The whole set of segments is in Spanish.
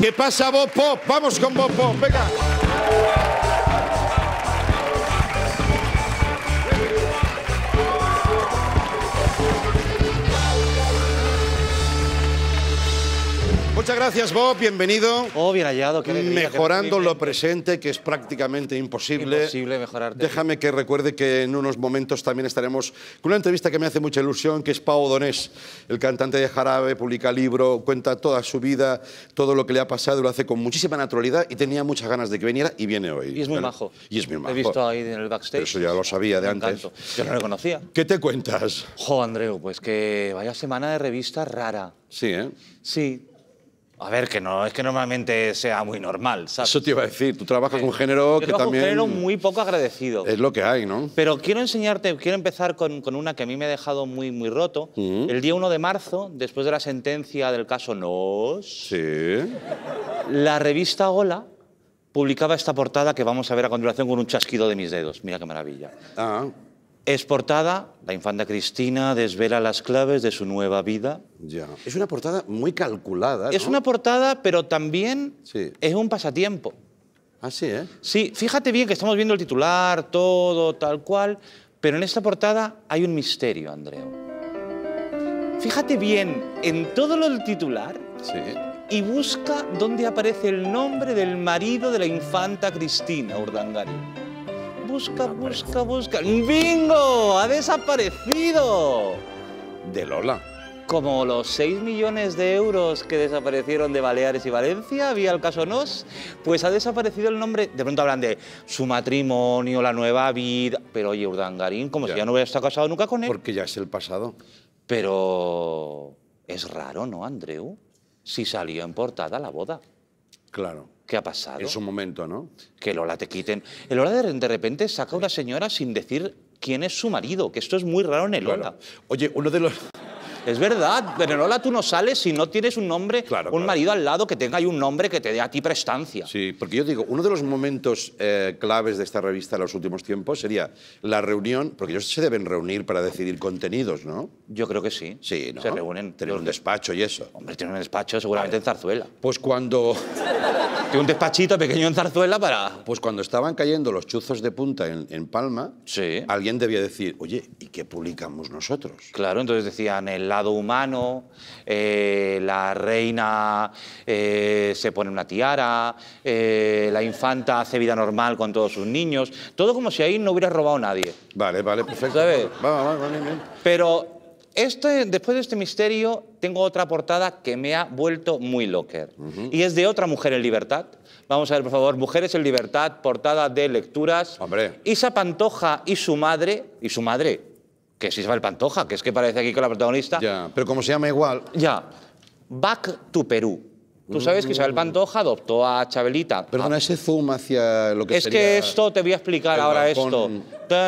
¿Qué pasa, Bob Vamos con Bob venga. Muchas gracias, Bob. Bienvenido. Oh, bien hallado. Qué alegría, Mejorando lo presente, que es prácticamente imposible. Imposible mejorarte. Déjame que recuerde que en unos momentos también estaremos con una entrevista que me hace mucha ilusión, que es Pau Donés, el cantante de Jarabe, publica libro, cuenta toda su vida, todo lo que le ha pasado, lo hace con muchísima naturalidad y tenía muchas ganas de que viniera y viene hoy. Y es muy majo. Y es muy majo. He visto ahí en el backstage. eso ya lo sabía de antes. Yo no lo conocía. ¿Qué te cuentas? Jo, Andreu, pues que vaya semana de revista rara. Sí, ¿eh? Sí, a ver, que no es que normalmente sea muy normal, ¿sabes? Eso te iba a decir, tú trabajas con género que también... un género muy poco agradecido. Es lo que hay, ¿no? Pero quiero enseñarte, quiero empezar con, una que a mí me ha dejado muy, muy roto. El día 1 de marzo, después de la sentencia del caso Nos... Sí. La revista Hola publicaba esta portada que vamos a ver a continuación con un chasquido de mis dedos. Mira qué maravilla. Ah. Es portada, la infanta Cristina desvela las claves de su nueva vida. Ya. Es una portada muy calculada. Es una portada, pero también es un pasatiempo. Ah, sí, ¿eh? Sí, fíjate bien que estamos viendo el titular, todo, tal cual, pero en esta portada hay un misterio, Andreu. Fíjate bien en todo lo del titular y busca dónde aparece el nombre del marido de la infanta Cristina Urdangarín busca, busca, busca. ¡Bingo! ¡Ha desaparecido! De Lola. Como los 6 millones de euros que desaparecieron de Baleares y Valencia, había el caso Nos, pues ha desaparecido el nombre. De pronto hablan de su matrimonio, la nueva vida. Pero oye, Urdangarín, como si ya no hubiera estado casado nunca con él. Porque ya es el pasado. Pero es raro, ¿no, Andreu? Si salió en portada la boda. Claro. ¿Qué ha pasado? Es un momento, ¿no? Que Lola te quiten. El Lola de repente saca a una señora sin decir quién es su marido, que esto es muy raro en el Lola. Oye, uno de los... Es verdad, en Lola tú no sales si no tienes un nombre, un marido al lado que tenga y un nombre que te dé a ti prestancia. Sí, porque yo digo, uno de los momentos eh, claves de esta revista en los últimos tiempos sería la reunión, porque ellos se deben reunir para decidir contenidos, ¿no? Yo creo que sí. Sí, ¿no? Se reúnen. Tienen un despacho y eso. Hombre, tienen un despacho seguramente en Zarzuela. Pues cuando un despachito pequeño en Zarzuela para... Pues cuando estaban cayendo los chuzos de punta en, Palma, sí. alguien debía decir, oye, ¿y qué publicamos nosotros? Claro, entonces decían el lado humano, eh, la reina eh, se pone una tiara, eh, la infanta hace vida normal con todos sus niños, todo como si ahí no hubiera robado nadie. Vale, vale, perfecto. ¿Sabes? vamos, vamos, Pero este, después de este misterio, tengo otra portada que me ha vuelto muy locker. Y es de otra mujer en libertad. Vamos a ver, por favor, Mujeres en libertad, portada de lecturas. Hombre. Isa Pantoja y su madre, y su madre, que es Isabel Pantoja, que es que parece aquí con la protagonista. Ya, pero como se llama igual. Ya. Back to Perú. Tú sabes que Isabel mm. Pantoja adoptó a Chabelita. Perdona, ese zoom hacia lo que es sería... Es que esto, te voy a explicar ahora esto.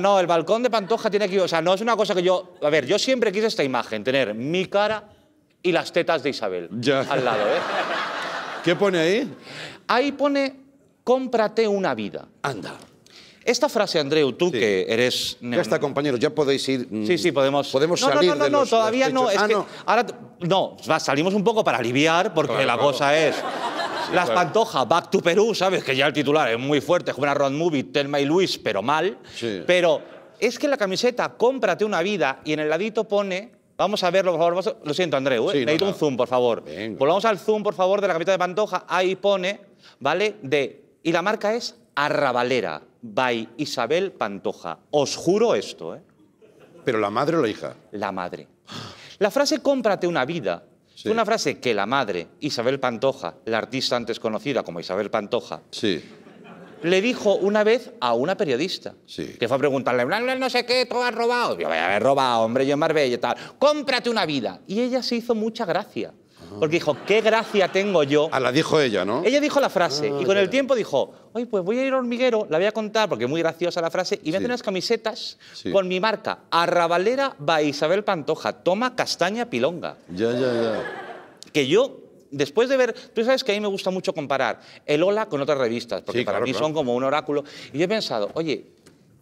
No, el balcón de Pantoja tiene que... O sea, no es una cosa que yo... A ver, yo siempre quise esta imagen, tener mi cara y las tetas de Isabel al lado. ¿eh? ¿Qué pone ahí? Ahí pone, cómprate una vida. Anda. Esta frase, Andreu, tú que eres... Ya está, compañeros, ya podéis ir... Mm, sí, sí, podemos... Podemos salir no, no, no, todavía no. Ah, no. Ahora, no, salimos un poco para aliviar, porque la cosa es... Las Pantojas, Back to Perú, ¿sabes? Que ya el titular es muy fuerte, es una road movie, Telma y Luis, pero mal. Pero es que la camiseta, cómprate una vida, y en el ladito pone Vamos a verlo, por favor. Lo siento, Andreu. ¿eh? Necesito un zoom, por favor. Volvamos al zoom, por favor, de la camiseta de Pantoja. Ahí pone, ¿vale? De. Y la marca es Arrabalera by Isabel Pantoja. Os juro esto, ¿eh? ¿Pero la madre o la hija? La madre. La frase cómprate una vida una frase que la madre, Isabel Pantoja, la artista antes conocida como Isabel Pantoja, sí. le dijo una vez a una periodista que fue a preguntarle, no sé qué, tú has robado. Yo voy a haber robado, hombre, yo más Marbella y tal. Cómprate una vida. Y ella se hizo mucha gracia porque dijo, qué gracia tengo yo. A ah, la dijo ella, ¿no? Ella dijo la frase ah, y con el tiempo dijo, oye, pues voy a ir al hormiguero, la voy a contar porque es muy graciosa la frase, y me unas camisetas con mi marca, Arrabalera va Isabel Pantoja, toma castaña pilonga. Ya, ya, ya. Que yo después de ver, tú sabes que a mí me gusta mucho comparar el Hola con otras revistas, porque para mí son como un oráculo. Y yo he pensado, oye,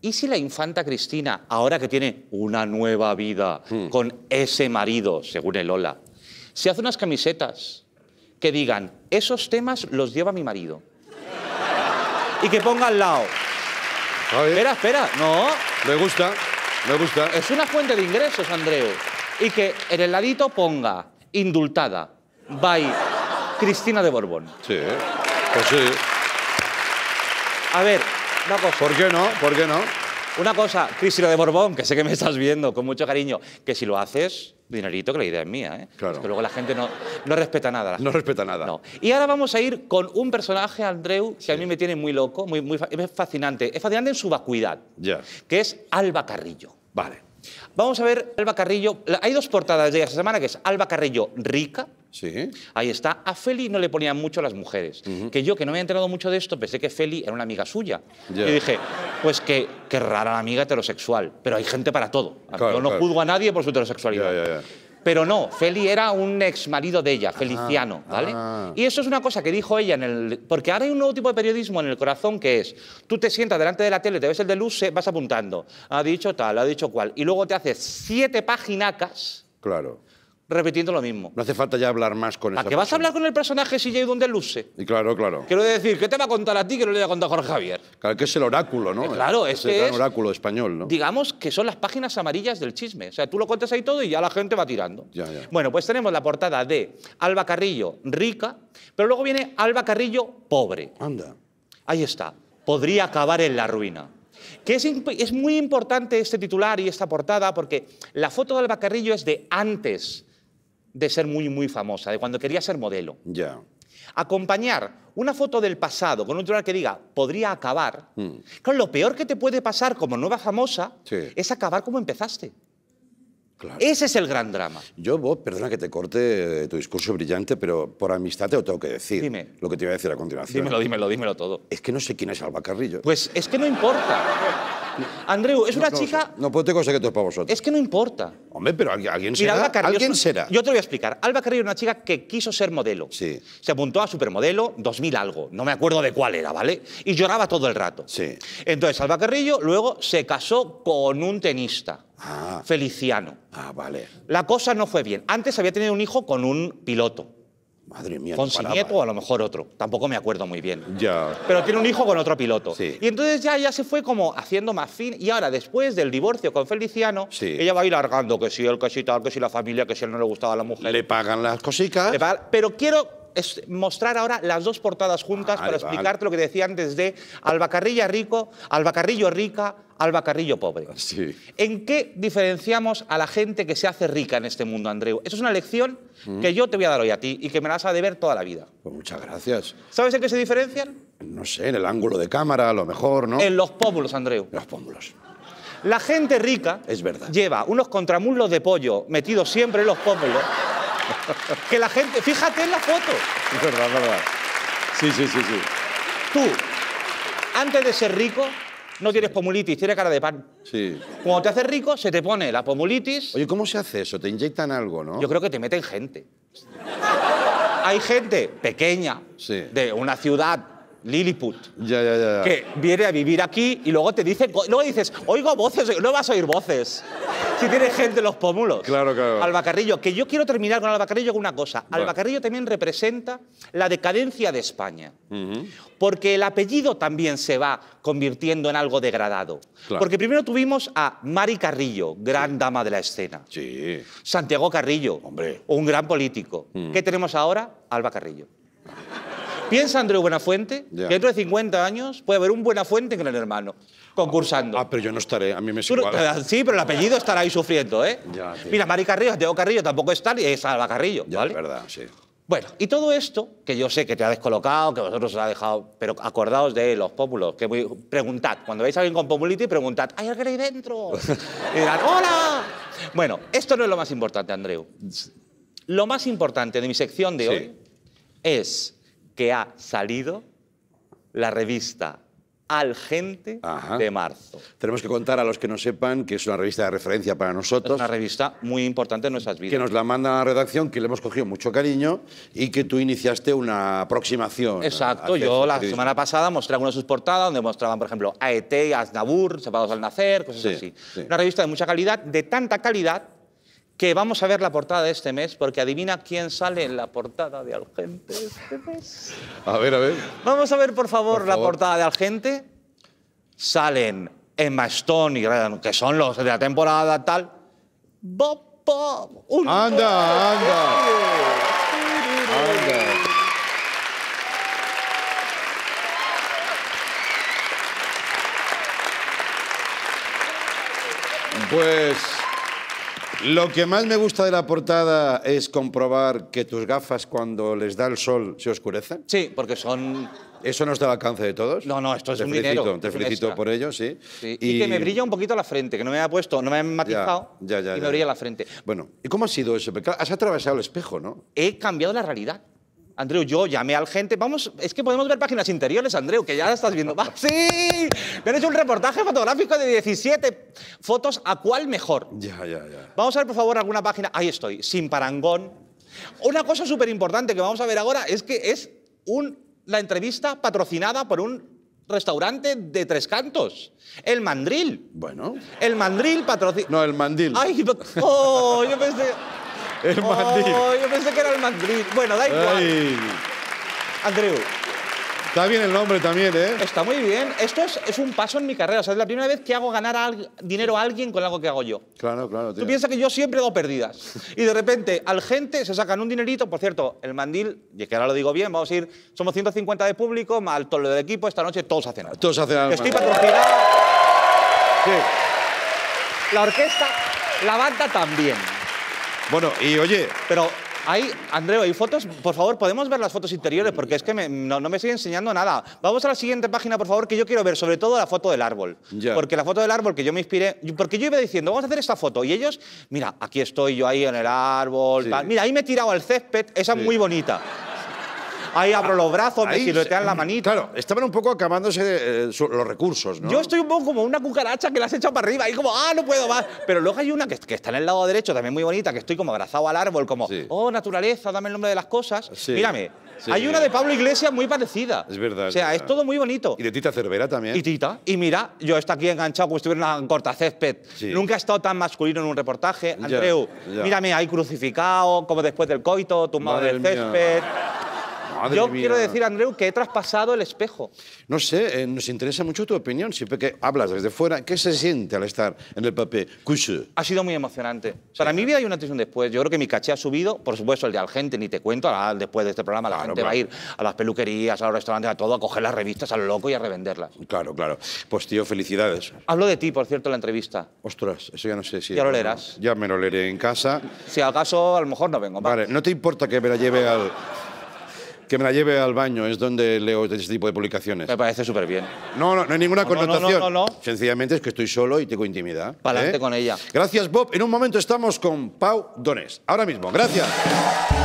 ¿y si la infanta Cristina, ahora que tiene una nueva vida hmm. con ese marido, según el Hola, se hace unas camisetas que digan, esos temas los lleva mi marido. y que ponga al lado. Espera, espera, no. Me gusta, me gusta. Es una fuente de ingresos, Andreu. Y que en el ladito ponga, indultada, by Cristina de Borbón. Sí, pues sí. A ver, una cosa. ¿Por qué no? ¿Por qué no? Una cosa, Cristina de Borbón, que sé que me estás viendo con mucho cariño, que si lo haces, dinerito, que la idea es mía, ¿eh? Claro. luego la gente no, no respeta nada. No respeta nada. Y ahora vamos a ir con un personaje, Andreu, que a mí me tiene muy loco, muy, muy, es fascinante. Es fascinante en su vacuidad, ya que es Alba Carrillo. Vale. Vamos a ver Alba Carrillo. Hay dos portadas de esta semana, que es Alba Carrillo rica Ahí está. A Feli no le ponían mucho las mujeres. Que yo, que no me he enterado mucho de esto, pensé que Feli era una amiga suya. Y dije, pues que, qué rara la amiga heterosexual. Pero hay gente para todo. yo no juzgo a nadie por su heterosexualidad. pero no, Feli era un ex marido de ella, ah, Feliciano, ah. ¿vale? Y eso es una cosa que dijo ella en el. Porque ahora hay un nuevo tipo de periodismo en el corazón que es: tú te sientas delante de la tele, te ves el de luz, vas apuntando. Ha dicho tal, ha dicho cual. Y luego te haces siete paginacas. Claro Repetiendo lo mismo. No hace falta ya hablar más con ¿A qué vas a hablar con el personaje si hay donde luce? Y claro, claro. Quiero decir, ¿qué te va a contar a ti que no le va a contar a Jorge Javier? Claro, que es el oráculo, ¿no? Eh, claro, es, es el oráculo español, ¿no? Digamos que son las páginas amarillas del chisme. O sea, tú lo contas ahí todo y ya la gente va tirando. Ya, ya. Bueno, pues tenemos la portada de Alba Carrillo rica, pero luego viene Alba Carrillo pobre. Anda. Ahí está. Podría acabar en la ruina que es, es, muy importante este titular y esta portada porque la foto de Alba Carrillo es de antes de ser muy, muy famosa, de cuando quería ser modelo. Ya. Acompañar una foto del pasado con un titular que diga, podría acabar. Mm. lo peor que te puede pasar como nueva famosa es acabar como empezaste. Claro. Ese es el gran drama. Yo, Bob, perdona que te corte eh, tu discurso brillante, pero por amistad te lo tengo que decir. Dime. Lo que te iba a decir a continuación. Dímelo, dímelo, dímelo todo. Es que no sé quién es Alba Carrillo. Pues es que no importa. Andreu, es una chica... No, pues tengo secretos para vosotros. Es que no importa. Hombre, pero alguien será. Carrillo, ¿Alguien será? Yo te lo voy a explicar. Alba Carrillo era una chica que quiso ser modelo. Sí. Se apuntó a supermodelo 2000 algo. No me acuerdo de cuál era, ¿vale? Y lloraba todo el rato. Sí. Entonces, Alba Carrillo luego se casó con un tenista. Ah. Feliciano. Ah, vale. La cosa no fue bien. Antes había tenido un hijo con un piloto. Madre mía. Nieto o a lo mejor otro. Tampoco me acuerdo muy bien. Ya. Pero tiene un hijo con otro piloto. Y entonces ya ya se fue como haciendo más fin. Y ahora, después del divorcio con Feliciano, sí. ella va a ir largando que si él, que si tal, que si la familia, que si él no le gustaba a la mujer. Le pagan las cositas. pero quiero mostrar ahora las dos portadas juntas para explicarte lo que decía antes de Albacarrilla Rico, Albacarrillo Rica, al bacarrillo pobre. Sí. ¿En qué diferenciamos a la gente que se hace rica en este mundo, Andreu? Eso es una lección mm. que yo te voy a dar hoy a ti y que me la vas a deber toda la vida. Pues muchas gracias. ¿Sabes en qué se diferencian? No sé, en el ángulo de cámara, a lo mejor, ¿no? En los pómulos, Andreu. Los pómulos. La gente rica es verdad. lleva unos contramulos de pollo metidos siempre en los pómulos. que la gente. Fíjate en la foto. Es verdad, verdad. Sí, sí, sí, sí. Tú, antes de ser rico, no tienes pomulitis, tienes cara de pan. Sí. Cuando te haces rico, se te pone la pomulitis. Oye, ¿cómo se hace eso? Te inyectan algo, ¿no? Yo creo que te meten gente. Hay gente pequeña, de una ciudad Lilliput. Ya, ya, ya. Que viene a vivir aquí y luego te dice, luego dices, oigo voces, no vas a oír voces. si tienes gente en los pómulos. Claro, claro. Albacarrillo, que yo quiero terminar con Albacarrillo con una cosa. Albacarrillo también representa la decadencia de España. Porque el apellido también se va convirtiendo en algo degradado. Porque primero tuvimos a Mari Carrillo, gran dama de la escena. Sí. Santiago Carrillo, Hombre. un gran político. ¿Qué tenemos ahora? Albacarrillo. Piensa Andreu Buenafuente que dentro de 50 años puede haber un Buenafuente con el Hermano, concursando. Ah, ah, pero yo no estaré, a mí me es Sí, pero el apellido estará ahí sufriendo, ¿eh? Mira, Mari Carrillo, Diego Carrillo tampoco está, es Alba Carrillo, ya, es verdad, sí. Bueno, y todo esto, que yo sé que te ha descolocado, que vosotros os ha dejado, pero acordaos de los populos. que preguntad, cuando veis a alguien con pómulitis, preguntad, ¿hay alguien ahí dentro? y dirán, ¡hola! Bueno, esto no es lo más importante, Andreu. Lo más importante de mi sección de hoy es que ha salido la revista al gente de marzo. Tenemos que contar a los que no sepan que es una revista de referencia para nosotros. Es una revista muy importante en nuestras vidas. Que nos la manda la redacción, que le hemos cogido mucho cariño y que tú iniciaste una aproximación. Exacto, yo la semana pasada mostré algunas de sus portadas donde mostraban, por ejemplo, AET, Aznabur, Separados al Nacer, cosas así. Una revista de mucha calidad, de tanta calidad que vamos a ver la portada de este mes, porque adivina quién sale en la portada de Algente este mes. A ver, a ver. Vamos a ver, por favor, la portada de Algente. Salen Emma Stone y que son los de la temporada tal. bop! Bob. anda, anda. anda. Pues lo que más me gusta de la portada es comprobar que tus gafas cuando les da el sol se oscurecen. Sí, porque son... ¿Eso no da alcance de todos? No, no, esto es un dinero. Te felicito por ello, sí. Y... que me brilla un poquito la frente, que no me ha puesto, no me han matizado y me brilla la frente. Bueno, ¿y cómo ha sido eso? has atravesado el espejo, ¿no? He cambiado la realidad. Andreu, yo llamé al gente. Vamos, es que podemos ver páginas interiores, Andreu, que ya la estás viendo. ¡Sí! Me han hecho un reportaje fotográfico de 17 fotos, ¿a cuál mejor? Ya, ya, ya. Vamos a ver, por favor, alguna página. Ahí estoy, sin parangón. Una cosa súper importante que vamos a ver ahora es que es un, la entrevista patrocinada por un restaurante de Tres Cantos. El Mandril. Bueno. El Mandril patrocina. No, el Mandil. Ay, oh, yo pensé. El oh, mandil. yo pensé que era el mandril. Bueno, da igual. Ay. Está bien el nombre también, ¿eh? Está muy bien. Esto es, un paso en mi carrera. O sea, es la primera vez que hago ganar dinero a alguien con algo que hago yo. Claro, claro. Tú piensas que yo siempre hago pérdidas. y de repente, al gente se sacan un dinerito. Por cierto, el mandil, y que ahora lo digo bien, vamos a ir, somos 150 de público, mal el de equipo. Esta noche todos hacen cenar. Todos a cenar. Estoy patrocinado. Sí. La orquesta, la banda también. Bueno, y oye... Pero hay, Andreu, hay fotos, por favor, podemos ver las fotos interiores porque es que no, me sigue enseñando nada. Vamos a la siguiente página, por favor, que yo quiero ver sobre todo la foto del árbol. Porque la foto del árbol que yo me inspiré, porque yo iba diciendo, vamos a hacer esta foto. Y ellos, mira, aquí estoy yo ahí en el árbol. Mira, ahí me he tirado al césped, esa es muy bonita. Ahí abro los brazos, me siluetean la manita. Claro, estaban un poco acabándose eh, los recursos, ¿no? Yo estoy un poco como una cucaracha que la has echado para arriba, y como, ah, no puedo más. Pero luego hay una que, está en el lado derecho, también muy bonita, que estoy como abrazado al árbol, como, oh, naturaleza, dame el nombre de las cosas. Sí. Mírame, Hay una de Pablo Iglesias muy parecida. Es verdad. O sea, es, todo muy bonito. Y de Tita Cervera también. Y Tita. Y mira, yo estoy aquí enganchado como estuviera en cortacésped. Sí. Nunca he estado tan masculino en un reportaje. Andreu, mírame ahí crucificado, como después del coito, tumbado del césped. Yo quiero decir, Andreu, que he traspasado el espejo. No sé, eh, nos interesa mucho tu opinión, siempre que hablas desde fuera. ¿Qué se siente al estar en el papel? Ha sido muy emocionante. Para mi vida hay un antes después. Yo creo que mi caché ha subido, por supuesto, el de Al Gente, ni te cuento, después de este programa la gente va a ir a las peluquerías, a los restaurantes, a todo, a coger las revistas al loco y a revenderlas. Claro, claro. Pues tío, felicidades. Hablo de ti, por cierto, en la entrevista. Ostras, eso ya no sé si... Ya lo leerás. Ya me lo leeré en casa. Si acaso, a lo mejor no vengo. Vale, ¿no te importa que me la lleve al que me la lleve al baño, es donde leo este tipo de publicaciones. Me parece súper bien. No, no, no hay ninguna connotación. No, no, no, Sencillamente es que estoy solo y tengo intimidad. Para adelante ¿eh? con ella. Gracias, Bob. En un momento estamos con Pau Donés. Ahora mismo, gracias.